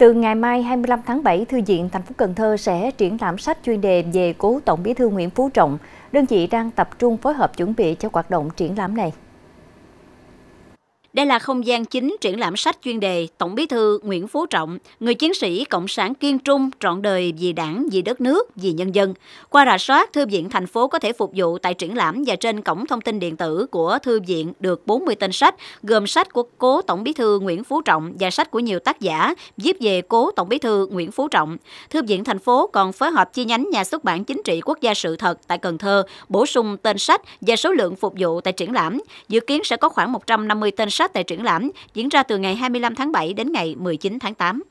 Từ ngày mai 25 tháng 7, Thư viện thành phố Cần Thơ sẽ triển lãm sách chuyên đề về cố Tổng Bí thư Nguyễn Phú Trọng. Đơn vị đang tập trung phối hợp chuẩn bị cho hoạt động triển lãm này. Đây là không gian chính triển lãm sách chuyên đề Tổng bí thư Nguyễn Phú Trọng, người chiến sĩ Cộng sản kiên trung trọn đời vì đảng, vì đất nước, vì nhân dân. Qua rà soát, Thư viện thành phố có thể phục vụ tại triển lãm và trên cổng thông tin điện tử của Thư viện được 40 tên sách, gồm sách của cố Tổng bí thư Nguyễn Phú Trọng và sách của nhiều tác giả viết về cố Tổng bí thư Nguyễn Phú Trọng. Thư viện thành phố còn phối hợp chi nhánh nhà xuất bản chính trị quốc gia sự thật tại Cần Thơ bổ sung tên sách và số lượng phục vụ tại triển lãm. Dự kiến sẽ có khoảng 150 tên sách sách tại triển lãm diễn ra từ ngày 25 tháng 7 đến ngày 19 tháng 8.